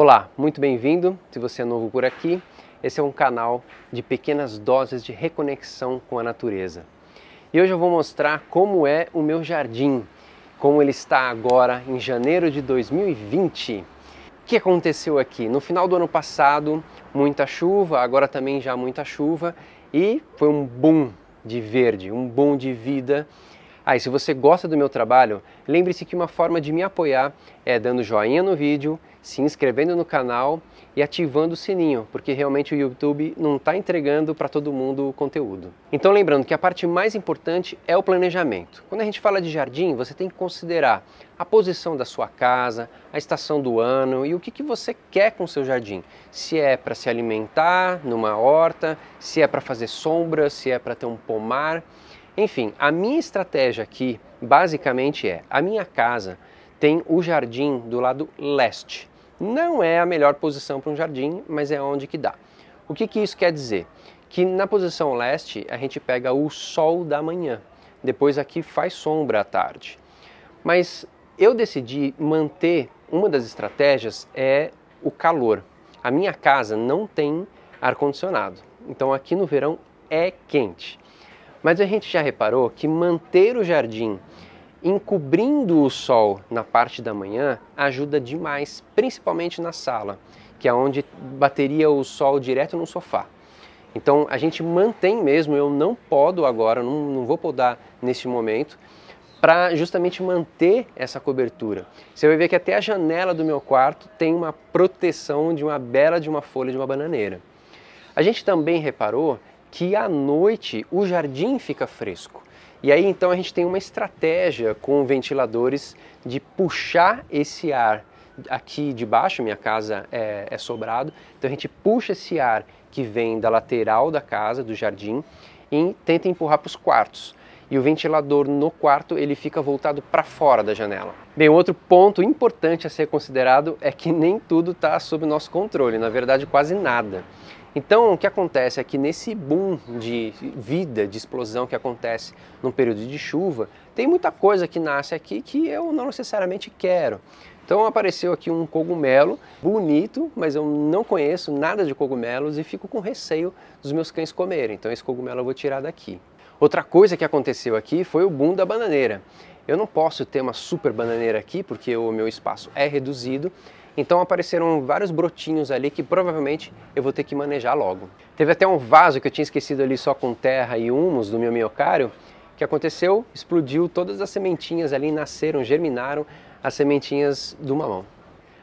Olá, muito bem-vindo. Se você é novo por aqui, esse é um canal de pequenas doses de reconexão com a natureza. E hoje eu vou mostrar como é o meu jardim, como ele está agora em janeiro de 2020. O que aconteceu aqui? No final do ano passado, muita chuva, agora também já muita chuva, e foi um boom de verde, um boom de vida ah, e se você gosta do meu trabalho, lembre-se que uma forma de me apoiar é dando joinha no vídeo, se inscrevendo no canal e ativando o sininho, porque realmente o YouTube não está entregando para todo mundo o conteúdo. Então, lembrando que a parte mais importante é o planejamento. Quando a gente fala de jardim, você tem que considerar a posição da sua casa, a estação do ano e o que, que você quer com o seu jardim. Se é para se alimentar numa horta, se é para fazer sombra, se é para ter um pomar. Enfim, a minha estratégia aqui basicamente é: a minha casa tem o jardim do lado leste. Não é a melhor posição para um jardim, mas é onde que dá. O que, que isso quer dizer? Que na posição leste a gente pega o sol da manhã, depois aqui faz sombra à tarde. Mas eu decidi manter uma das estratégias é o calor. A minha casa não tem ar condicionado, então aqui no verão é quente. Mas a gente já reparou que manter o jardim encobrindo o sol na parte da manhã ajuda demais, principalmente na sala, que é onde bateria o sol direto no sofá. Então a gente mantém mesmo, eu não podo agora, não, não vou podar neste momento, para justamente manter essa cobertura. Você vai ver que até a janela do meu quarto tem uma proteção de uma bela de uma folha de uma bananeira. A gente também reparou que à noite o jardim fica fresco. E aí então a gente tem uma estratégia com ventiladores de puxar esse ar aqui de baixo, minha casa é, é sobrado, então a gente puxa esse ar que vem da lateral da casa, do jardim, e tenta empurrar para os quartos e o ventilador no quarto ele fica voltado para fora da janela. Bem, outro ponto importante a ser considerado é que nem tudo está sob nosso controle, na verdade quase nada. Então, o que acontece é que nesse boom de vida, de explosão que acontece num período de chuva, tem muita coisa que nasce aqui que eu não necessariamente quero. Então apareceu aqui um cogumelo bonito, mas eu não conheço nada de cogumelos e fico com receio dos meus cães comerem. Então esse cogumelo eu vou tirar daqui. Outra coisa que aconteceu aqui foi o boom da bananeira. Eu não posso ter uma super bananeira aqui porque o meu espaço é reduzido então apareceram vários brotinhos ali que provavelmente eu vou ter que manejar logo. Teve até um vaso que eu tinha esquecido ali só com terra e humus do meu miocário, que aconteceu, explodiu, todas as sementinhas ali nasceram, germinaram as sementinhas do mamão.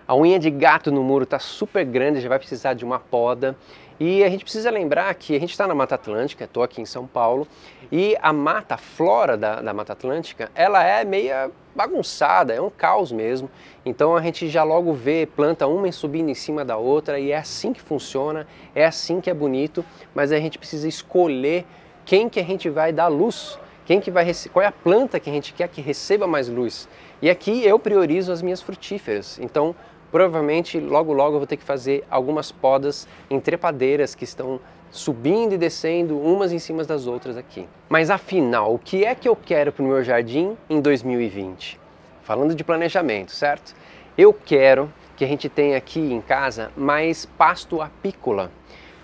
A unha de gato no muro está super grande, já vai precisar de uma poda. E a gente precisa lembrar que a gente está na Mata Atlântica, estou aqui em São Paulo, e a mata, a flora da, da, Mata Atlântica, ela é meio bagunçada, é um caos mesmo. Então a gente já logo vê planta uma subindo em cima da outra e é assim que funciona, é assim que é bonito, mas a gente precisa escolher quem que a gente vai dar luz quem que vai qual é a planta que a gente quer que receba mais luz? E aqui eu priorizo as minhas frutíferas. Então, provavelmente logo logo eu vou ter que fazer algumas podas em trepadeiras que estão subindo e descendo umas em cima das outras aqui. Mas afinal, o que é que eu quero para o meu jardim em 2020? Falando de planejamento, certo? Eu quero que a gente tenha aqui em casa mais pasto apícola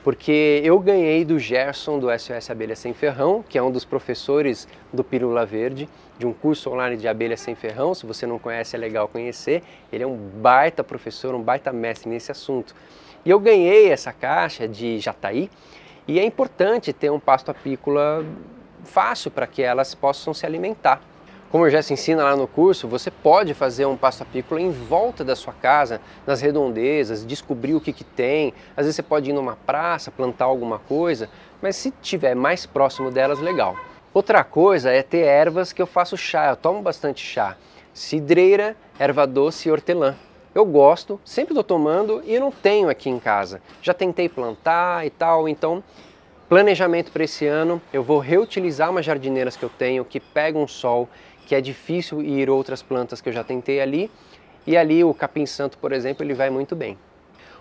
porque eu ganhei do Gerson do SOS Abelha Sem Ferrão, que é um dos professores do Pirula Verde, de um curso online de Abelha Sem Ferrão. Se você não conhece, é legal conhecer. Ele é um baita professor, um baita mestre nesse assunto. E eu ganhei essa caixa de jataí, e é importante ter um pasto apícola fácil para que elas possam se alimentar. Como o se ensina lá no curso, você pode fazer um a apícola em volta da sua casa, nas redondezas, descobrir o que, que tem. Às vezes você pode ir numa praça, plantar alguma coisa, mas se tiver mais próximo delas, legal. Outra coisa é ter ervas que eu faço chá, eu tomo bastante chá. Cidreira, erva doce e hortelã. Eu gosto, sempre estou tomando e não tenho aqui em casa. Já tentei plantar e tal, então planejamento para esse ano, eu vou reutilizar umas jardineiras que eu tenho que pegam sol, que é difícil ir outras plantas que eu já tentei ali, e ali o capim santo, por exemplo, ele vai muito bem.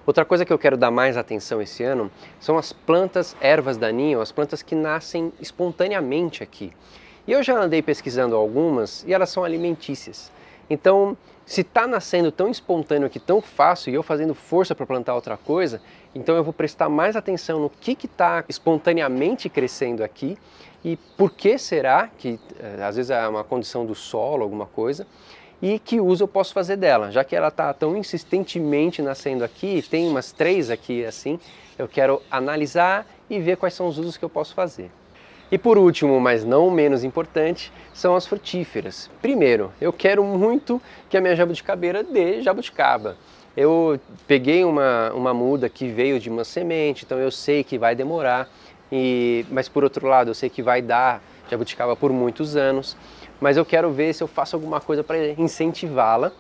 Outra coisa que eu quero dar mais atenção esse ano são as plantas ervas daninhas, as plantas que nascem espontaneamente aqui. E eu já andei pesquisando algumas e elas são alimentícias. Então, se está nascendo tão espontâneo aqui, tão fácil, e eu fazendo força para plantar outra coisa, então eu vou prestar mais atenção no que está espontaneamente crescendo aqui e por que será que, eh, às vezes, é uma condição do solo, alguma coisa, e que uso eu posso fazer dela, já que ela está tão insistentemente nascendo aqui, tem umas três aqui assim, eu quero analisar e ver quais são os usos que eu posso fazer. E por último, mas não menos importante, são as frutíferas. Primeiro, eu quero muito que a minha jabuticabeira dê jabuticaba. Eu peguei uma, uma muda que veio de uma semente, então eu sei que vai demorar, e, mas por outro lado, eu sei que vai dar jabuticaba por muitos anos. Mas eu quero ver se eu faço alguma coisa para incentivá-la,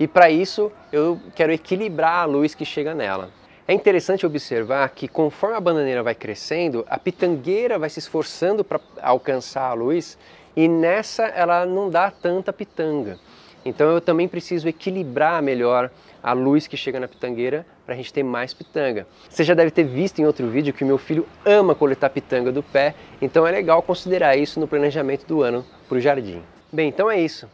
e para isso eu quero equilibrar a luz que chega nela. É interessante observar que conforme a bananeira vai crescendo, a pitangueira vai se esforçando para alcançar a luz e nessa ela não dá tanta pitanga. Então eu também preciso equilibrar melhor a luz que chega na pitangueira para a gente ter mais pitanga. Você já deve ter visto em outro vídeo que o meu filho ama coletar pitanga do pé, então é legal considerar isso no planejamento do ano para o jardim. Bem, então é isso.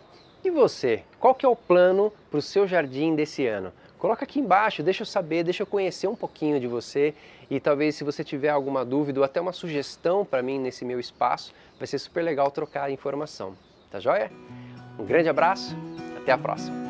E você? Qual que é o plano para o seu jardim desse ano? Coloca aqui embaixo, deixa eu saber, deixa eu conhecer um pouquinho de você e talvez se você tiver alguma dúvida ou até uma sugestão para mim nesse meu espaço, vai ser super legal trocar informação. Tá joia? Um grande abraço, até a próxima!